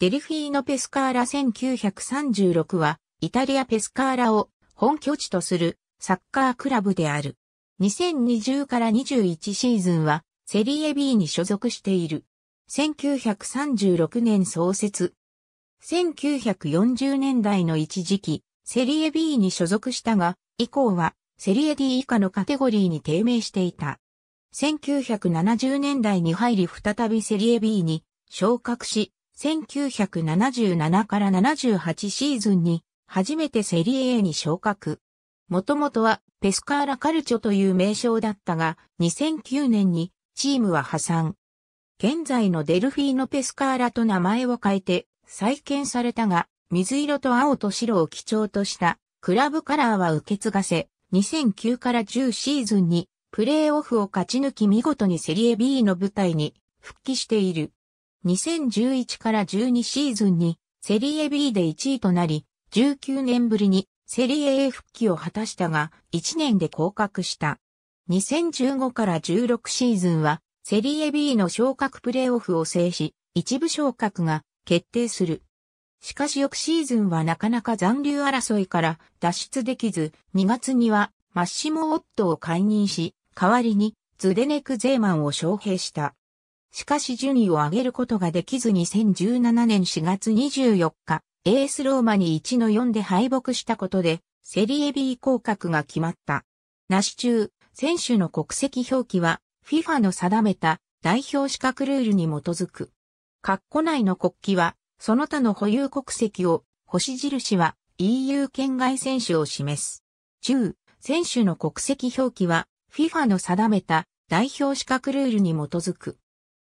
デルフィーノ・ペスカーラ1936は、イタリア・ペスカーラを本拠地とするサッカークラブである。2020から21シーズンは、セリエ B に所属している。1936年創設。1940年代の一時期、セリエ B に所属したが、以降は、セリエ D 以下のカテゴリーに低迷していた。1970年代に入り再びセリエ B に昇格し、1977から78シーズンに初めてセリエ A に昇格。もともとはペスカーラカルチョという名称だったが2009年にチームは破産。現在のデルフィーノ・ペスカーラと名前を変えて再建されたが水色と青と白を基調としたクラブカラーは受け継がせ2009から10シーズンにプレーオフを勝ち抜き見事にセリエ B の舞台に復帰している。2011から12シーズンにセリエ B で1位となり、19年ぶりにセリエ A 復帰を果たしたが、1年で降格した。2015から16シーズンは、セリエ B の昇格プレーオフを制し、一部昇格が決定する。しかし翌シーズンはなかなか残留争いから脱出できず、2月にはマッシモ・オットを解任し、代わりにズデネク・ゼーマンを招聘した。しかし順位を上げることができず2017年4月24日、エースローマに1の4で敗北したことで、セリエ B 降格が決まった。なし中、選手の国籍表記は、FIFA の定めた代表資格ルールに基づく。括弧内の国旗は、その他の保有国籍を、星印は EU 圏外選手を示す。中、選手の国籍表記は、FIFA の定めた代表資格ルールに基づく。